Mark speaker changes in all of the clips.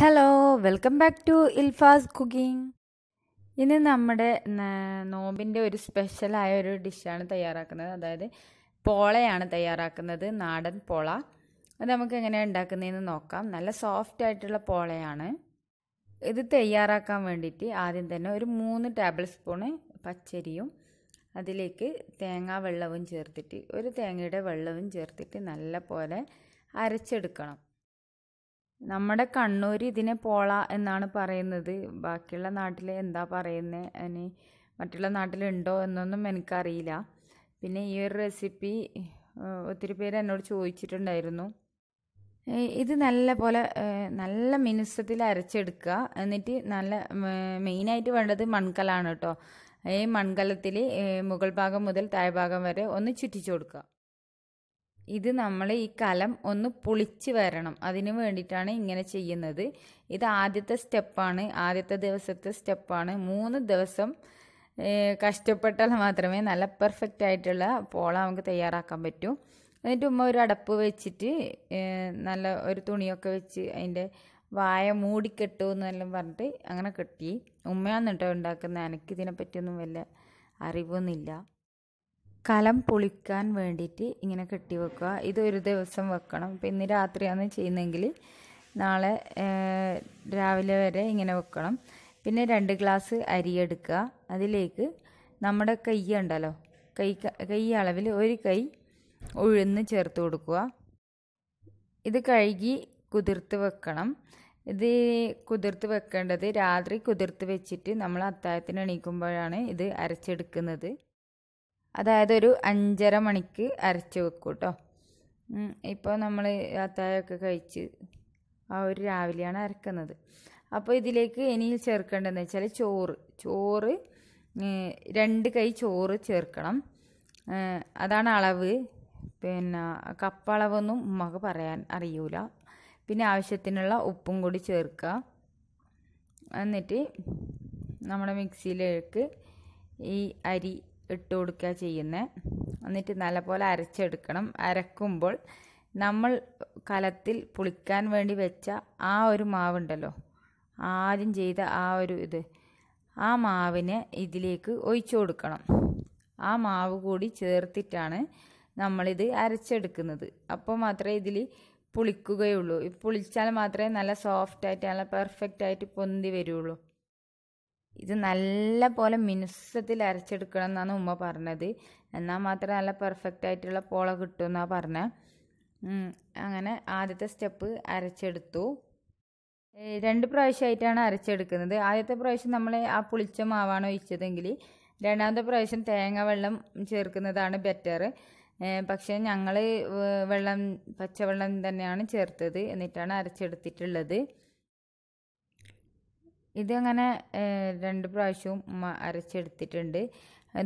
Speaker 1: hello welcome back to Ilfas cooking ഇന്ന് നമ്മുടെ നോമ്പിൻ്റെ ഒരു സ്പെഷ്യലായ ഒരു ഡിഷാണ് തയ്യാറാക്കുന്നത് അതായത് പോളയാണ് തയ്യാറാക്കുന്നത് നാടൻ പോള അത് നമുക്ക് എങ്ങനെയാണ് ഉണ്ടാക്കുന്നതെന്ന് നോക്കാം നല്ല സോഫ്റ്റ് ആയിട്ടുള്ള പോളയാണ് ഇത് തയ്യാറാക്കാൻ വേണ്ടിയിട്ട് ആദ്യം തന്നെ ഒരു മൂന്ന് ടേബിൾ സ്പൂണ് പച്ചരിയും അതിലേക്ക് തേങ്ങാ വെള്ളവും ചേർത്തിട്ട് ഒരു തേങ്ങയുടെ വെള്ളവും ചേർത്തിട്ട് നല്ല പോലെ അരച്ചെടുക്കണം നമ്മുടെ കണ്ണൂർ ഇതിനെ പോള എന്നാണ് പറയുന്നത് ബാക്കിയുള്ള നാട്ടിൽ എന്താ പറയുന്നത് അതിന് മറ്റുള്ള നാട്ടിലുണ്ടോ എന്നൊന്നും എനിക്കറിയില്ല പിന്നെ ഈ ഒരു റെസിപ്പി ഒത്തിരി പേര് എന്നോട് ചോദിച്ചിട്ടുണ്ടായിരുന്നു ഇത് നല്ല പോലെ നല്ല മിനുസത്തിൽ അരച്ചെടുക്കുക എന്നിട്ട് നല്ല മെയിനായിട്ട് വേണ്ടത് മൺകലാണ് കേട്ടോ ഈ മൺകലത്തിൽ മുകൾ ഭാഗം മുതൽ താഴ്ഭാഗം വരെ ഒന്ന് ചുറ്റിച്ചു കൊടുക്കുക ഇത് നമ്മൾ ഈ കലം ഒന്ന് പുളിച്ച് വരണം അതിന് വേണ്ടിയിട്ടാണ് ഇങ്ങനെ ചെയ്യുന്നത് ഇത് ആദ്യത്തെ സ്റ്റെപ്പാണ് ആദ്യത്തെ ദിവസത്തെ സ്റ്റെപ്പാണ് മൂന്ന് ദിവസം കഷ്ടപ്പെട്ടാൽ മാത്രമേ നല്ല പെർഫെക്റ്റ് ആയിട്ടുള്ള പോള നമുക്ക് തയ്യാറാക്കാൻ പറ്റൂ എന്നിട്ട് ഉമ്മ ഒരു അടപ്പ് വെച്ചിട്ട് നല്ല ഒരു തുണിയൊക്കെ വെച്ച് അതിൻ്റെ വായ മൂടിക്കെട്ടു എന്നെല്ലാം പറഞ്ഞിട്ട് അങ്ങനെ കെട്ടി ഉമ്മയാന്നിട്ടോ ഉണ്ടാക്കുന്നത് എനിക്കിതിനെപ്പറ്റിയൊന്നും ഇതിനെപ്പറ്റിയൊന്നും വല്ല അറിവൊന്നുമില്ല കലം പുളിക്കാൻ വേണ്ടിയിട്ട് ഇങ്ങനെ കെട്ടി വെക്കുക ഇത് ഒരു ദിവസം വെക്കണം ഇപ്പം ഇന്ന് രാത്രിയാണ് ചെയ്യുന്നതെങ്കിൽ നാളെ രാവിലെ വരെ ഇങ്ങനെ വെക്കണം പിന്നെ രണ്ട് ഗ്ലാസ് അരി എടുക്കുക അതിലേക്ക് നമ്മുടെ കൈ ഉണ്ടല്ലോ കൈ കൈ അളവിൽ ഒരു കൈ ഉഴുന്ന് ചേർത്ത് കൊടുക്കുക ഇത് കഴുകി കുതിർത്ത് വെക്കണം ഇത് കുതിർത്ത് വെക്കേണ്ടത് രാത്രി കുതിർത്ത് വെച്ചിട്ട് നമ്മൾ അത്താഴത്തിന് എണീക്കുമ്പോഴാണ് ഇത് അരച്ചെടുക്കുന്നത് അതായത് ഒരു അഞ്ചര മണിക്ക് അരച്ച് വെക്കും കേട്ടോ ഇപ്പോൾ നമ്മൾ അത്താഴമൊക്കെ കഴിച്ച് ആ ഒരു രാവിലെയാണ് അരക്കുന്നത് അപ്പോൾ ഇതിലേക്ക് ഇനി ചേർക്കേണ്ടതെന്ന് വെച്ചാൽ ചോറ് ചോറ് രണ്ട് കൈ ചോറ് ചേർക്കണം അതാണ് അളവ് പിന്നെ കപ്പളവൊന്നും അളവൊന്നും ഉമ്മക്ക് പറയാൻ അറിയൂല പിന്നെ ആവശ്യത്തിനുള്ള ഉപ്പും കൂടി ചേർക്കുക എന്നിട്ട് നമ്മുടെ മിക്സിയിലേക്ക് ഈ അരി ഇട്ട് കൊടുക്കുക ചെയ്യുന്നത് എന്നിട്ട് നല്ലപോലെ അരച്ചെടുക്കണം അരക്കുമ്പോൾ നമ്മൾ കലത്തിൽ പുളിക്കാൻ വേണ്ടി വെച്ച ആ ഒരു മാവുണ്ടല്ലോ ആദ്യം ചെയ്ത ആ ഒരു ഇത് ആ മാവിനെ ഇതിലേക്ക് ഒഴിച്ചു കൊടുക്കണം ആ മാവ് കൂടി ചേർത്തിട്ടാണ് നമ്മളിത് അരച്ചെടുക്കുന്നത് അപ്പോൾ മാത്രമേ ഇതിൽ പുളിക്കുകയുള്ളൂ പുളിച്ചാൽ മാത്രമേ നല്ല സോഫ്റ്റായിട്ട് നല്ല പെർഫെക്റ്റ് ആയിട്ട് പൊന്തി വരുള്ളൂ ഇത് നല്ല പോലെ മിനുസത്തിൽ അരച്ചെടുക്കണം എന്നാണ് ഉമ്മ പറഞ്ഞത് എന്നാൽ മാത്രമേ നല്ല പെർഫെക്റ്റ് ആയിട്ടുള്ള പോള കിട്ടും എന്നാണ് പറഞ്ഞത് അങ്ങനെ ആദ്യത്തെ സ്റ്റെപ്പ് അരച്ചെടുത്തു രണ്ട് പ്രാവശ്യമായിട്ടാണ് അരച്ചെടുക്കുന്നത് ആദ്യത്തെ പ്രാവശ്യം നമ്മൾ ആ പുളിച്ച മാവാണ് ഒഴിച്ചതെങ്കിൽ രണ്ടാമത്തെ പ്രാവശ്യം തേങ്ങ വെള്ളം ചേർക്കുന്നതാണ് ബെറ്റർ പക്ഷേ ഞങ്ങൾ വെള്ളം പച്ചവെള്ളം തന്നെയാണ് ചേർത്തത് എന്നിട്ടാണ് അരച്ചെടുത്തിട്ടുള്ളത് ഇതങ്ങനെ രണ്ട് പ്രാവശ്യവും അരച്ചെടുത്തിട്ടുണ്ട്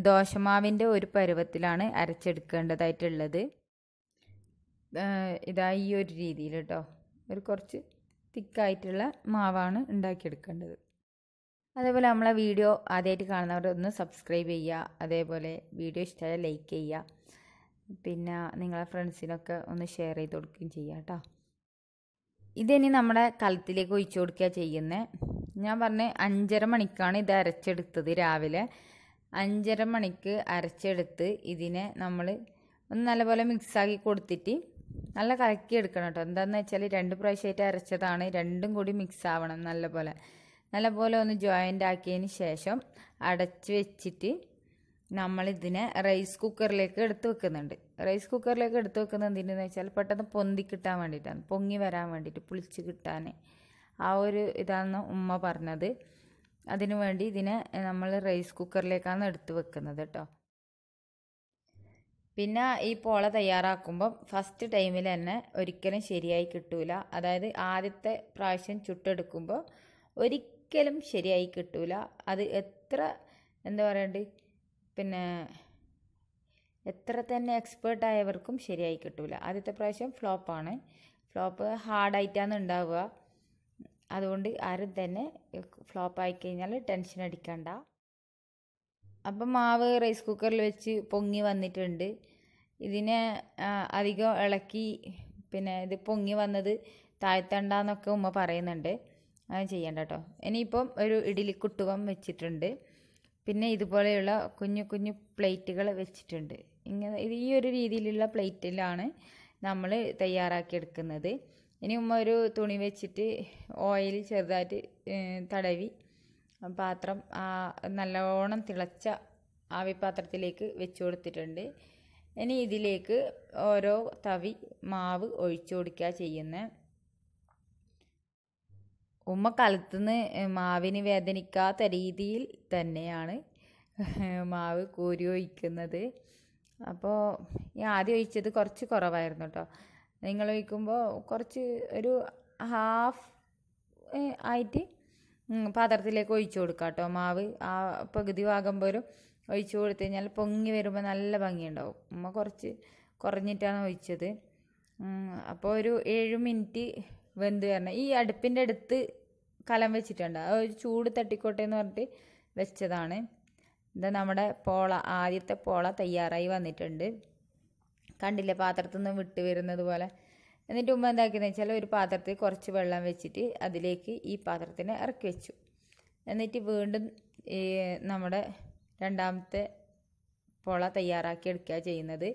Speaker 1: ദോശമാവിൻ്റെ ഒരു പരുവത്തിലാണ് അരച്ചെടുക്കേണ്ടതായിട്ടുള്ളത് ഇതാ ഈ ഒരു രീതിയിൽ കേട്ടോ ഒരു കുറച്ച് തിക്കായിട്ടുള്ള മാവാണ് ഉണ്ടാക്കിയെടുക്കേണ്ടത് അതേപോലെ നമ്മളെ വീഡിയോ ആദ്യമായിട്ട് കാണുന്നവർ ഒന്ന് സബ്സ്ക്രൈബ് ചെയ്യുക അതേപോലെ വീഡിയോ ഇഷ്ടമായ ലൈക്ക് ചെയ്യുക പിന്നെ നിങ്ങളെ ഫ്രണ്ട്സിനൊക്കെ ഒന്ന് ഷെയർ ചെയ്ത് കൊടുക്കുകയും ചെയ്യാം കേട്ടോ ഇതിനി നമ്മുടെ കലത്തിലേക്ക് ഒഴിച്ചു കൊടുക്കുക ചെയ്യുന്നത് ഞാൻ പറഞ്ഞ അഞ്ചര മണിക്കാണ് ഇത് അരച്ചെടുത്തത് രാവിലെ അഞ്ചര മണിക്ക് അരച്ചെടുത്ത് ഇതിനെ നമ്മൾ ഒന്ന് നല്ലപോലെ മിക്സാക്കി കൊടുത്തിട്ട് നല്ല കലക്കി എടുക്കണം കേട്ടോ എന്താണെന്ന് വെച്ചാൽ രണ്ട് പ്രാവശ്യമായിട്ട് അരച്ചതാണ് രണ്ടും കൂടി മിക്സ് ആവണം നല്ലപോലെ നല്ലപോലെ ഒന്ന് ജോയിൻ്റ് ആക്കിയതിന് ശേഷം അടച്ച് വെച്ചിട്ട് നമ്മളിതിനെ റൈസ് കുക്കറിലേക്ക് എടുത്ത് വെക്കുന്നുണ്ട് റൈസ് കുക്കറിലേക്ക് എടുത്ത് വെക്കുന്നത് എന്തിനാന്ന് വെച്ചാൽ പെട്ടെന്ന് പൊന്തി കിട്ടാൻ വേണ്ടിയിട്ടാണ് പൊങ്ങി വരാൻ വേണ്ടിയിട്ട് പുളിച്ച് കിട്ടാൻ ആ ഒരു ഇതാണ് ഉമ്മ പറഞ്ഞത് അതിനു വേണ്ടി ഇതിനെ നമ്മൾ റൈസ് കുക്കറിലേക്കാണ് എടുത്ത് വെക്കുന്നത് കേട്ടോ പിന്നെ ഈ പോള തയ്യാറാക്കുമ്പം ഫസ്റ്റ് ടൈമിൽ തന്നെ ഒരിക്കലും ശരിയായി കിട്ടൂല അതായത് ആദ്യത്തെ പ്രാവശ്യം ചുട്ടെടുക്കുമ്പോൾ ഒരിക്കലും ശരിയായി കിട്ടൂല അത് എത്ര എന്താ പറയണ്ട് പിന്നെ എത്ര തന്നെ എക്സ്പേർട്ട് ആയവർക്കും ശരിയായി കിട്ടൂല ആദ്യത്തെ പ്രാവശ്യം ഫ്ലോപ്പാണ് ഫ്ലോപ്പ് ഹാർഡായിട്ടാണ് ഉണ്ടാവുക അതുകൊണ്ട് ആരും തന്നെ ഫ്ലോപ്പ് ആയി കഴിഞ്ഞാൽ ടെൻഷൻ അടിക്കണ്ട അപ്പം മാവ് റൈസ് കുക്കറിൽ വെച്ച് പൊങ്ങി വന്നിട്ടുണ്ട് ഇതിനെ അധികം ഇളക്കി പിന്നെ ഇത് പൊങ്ങി വന്നത് താഴ്ത്തണ്ടെന്നൊക്കെ ഉമ്മ പറയുന്നുണ്ട് അങ്ങനെ ചെയ്യണ്ട കേട്ടോ ഇനിയിപ്പം ഒരു ഇഡലിക്കുട്ടുവം വെച്ചിട്ടുണ്ട് പിന്നെ ഇതുപോലെയുള്ള കുഞ്ഞു കുഞ്ഞു പ്ലേറ്റുകൾ വെച്ചിട്ടുണ്ട് ഇങ്ങനെ ഇത് ഈ ഒരു രീതിയിലുള്ള പ്ലേറ്റിലാണ് നമ്മൾ തയ്യാറാക്കിയെടുക്കുന്നത് ഇനി ഉമ്മ ഒരു തുണി വെച്ചിട്ട് ഓയിൽ ചെറുതായിട്ട് തടവി പാത്രം നല്ലവണ്ണം തിളച്ച ആവിപാത്രത്തിലേക്ക് വെച്ചു കൊടുത്തിട്ടുണ്ട് ഇനി ഇതിലേക്ക് ഓരോ തവി മാവ് ഒഴിച്ചു കൊടുക്കുക ചെയ്യുന്നത് ഉമ്മ കലത്തുനിന്ന് മാവിന് വേദനിക്കാത്ത രീതിയിൽ തന്നെയാണ് മാവ് കോരി ഒഴിക്കുന്നത് അപ്പോൾ ഈ ആദ്യം ഒഴിച്ചത് കുറച്ച് കുറവായിരുന്നു കേട്ടോ നിങ്ങൾ ഒഴിക്കുമ്പോൾ കുറച്ച് ഒരു ഹാഫ് ആയിട്ട് പാത്രത്തിലേക്ക് ഒഴിച്ചു കൊടുക്കുക കേട്ടോ മാവ് ആ പകുതി വാകുമ്പോഴും ഒഴിച്ചു കൊടുത്തു കഴിഞ്ഞാൽ പൊങ്ങി വരുമ്പോൾ നല്ല ഭംഗിയുണ്ടാവും അമ്മ കുറച്ച് കുറഞ്ഞിട്ടാണ് ഒഴിച്ചത് അപ്പോൾ ഒരു ഏഴ് മിനിറ്റ് വെന്ത് വരണം ഈ അടുപ്പിൻ്റെ അടുത്ത് കലം വെച്ചിട്ടുണ്ട് അത് ഒരു ചൂട് തട്ടിക്കോട്ടെ എന്ന് പറഞ്ഞിട്ട് വെച്ചതാണ് ഇത് നമ്മുടെ പോള ആദ്യത്തെ പോള തയ്യാറായി വന്നിട്ടുണ്ട് കണ്ടില്ലേ പാത്രത്തിൽ നിന്ന് വിട്ട് വരുന്നത് പോലെ എന്നിട്ട് ഉമ്മ എന്താക്കിയെന്ന് വെച്ചാൽ ഒരു പാത്രത്തിൽ കുറച്ച് വെള്ളം വെച്ചിട്ട് അതിലേക്ക് ഈ പാത്രത്തിനെ ഇറക്കി വെച്ചു എന്നിട്ട് വീണ്ടും ഈ നമ്മുടെ രണ്ടാമത്തെ പൊള തയ്യാറാക്കി എടുക്കുക ചെയ്യുന്നത്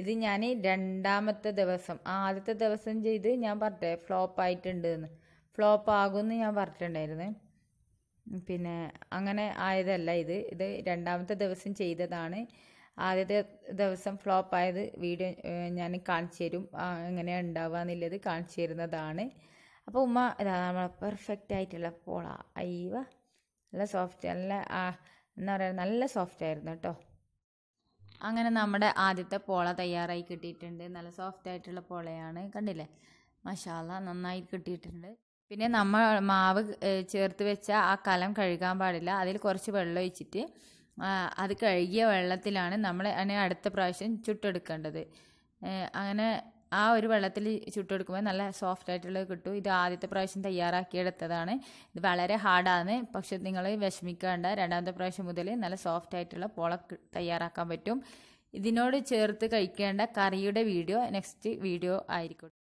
Speaker 1: ഇത് ഞാൻ രണ്ടാമത്തെ ദിവസം ആദ്യത്തെ ദിവസം ചെയ്ത് ഞാൻ പറഞ്ഞേ ഫ്ലോപ്പ് ആയിട്ടുണ്ട് എന്ന് ഫ്ലോപ്പ് ആകുമെന്ന് ഞാൻ പറഞ്ഞിട്ടുണ്ടായിരുന്നു പിന്നെ അങ്ങനെ ആയതല്ല ഇത് ഇത് രണ്ടാമത്തെ ദിവസം ചെയ്തതാണ് ആദ്യത്തെ ദിവസം ഫ്ലോപ്പ് ആയത് വീഡിയോ ഞാൻ കാണിച്ചു തരും എങ്ങനെയാണ് ഉണ്ടാവുക എന്നുള്ളത് കാണിച്ചു തരുന്നതാണ് അപ്പോൾ ഉമ്മ ഇതാ നമ്മളെ പെർഫെക്റ്റ് ആയിട്ടുള്ള പോള അയ്യവ നല്ല സോഫ്റ്റ് നല്ല എന്താ പറയുക നല്ല സോഫ്റ്റ് ആയിരുന്നു കേട്ടോ അങ്ങനെ നമ്മുടെ ആദ്യത്തെ പോള തയ്യാറായി കിട്ടിയിട്ടുണ്ട് നല്ല സോഫ്റ്റ് ആയിട്ടുള്ള പോളയാണ് കണ്ടില്ലേ മഷാല നന്നായി കിട്ടിയിട്ടുണ്ട് പിന്നെ നമ്മൾ മാവ് ചേർത്ത് വെച്ച ആ കലം കഴുകാൻ പാടില്ല അതിൽ കുറച്ച് വെള്ളം ഒഴിച്ചിട്ട് അത് കഴുകിയ വെള്ളത്തിലാണ് നമ്മൾ അതിനെ അടുത്ത പ്രാവശ്യം ചുട്ടെടുക്കേണ്ടത് അങ്ങനെ ആ ഒരു വെള്ളത്തിൽ ചുട്ടെടുക്കുമ്പോൾ നല്ല സോഫ്റ്റ് ആയിട്ടുള്ളത് കിട്ടും ഇത് ആദ്യത്തെ പ്രാവശ്യം തയ്യാറാക്കിയെടുത്തതാണ് ഇത് വളരെ ഹാർഡാണ് പക്ഷെ നിങ്ങൾ വിഷമിക്കേണ്ട രണ്ടാമത്തെ പ്രാവശ്യം മുതൽ നല്ല സോഫ്റ്റ് ആയിട്ടുള്ള പോള തയ്യാറാക്കാൻ പറ്റും ഇതിനോട് ചേർത്ത് കഴിക്കേണ്ട കറിയുടെ വീഡിയോ നെക്സ്റ്റ് വീഡിയോ ആയിരിക്കും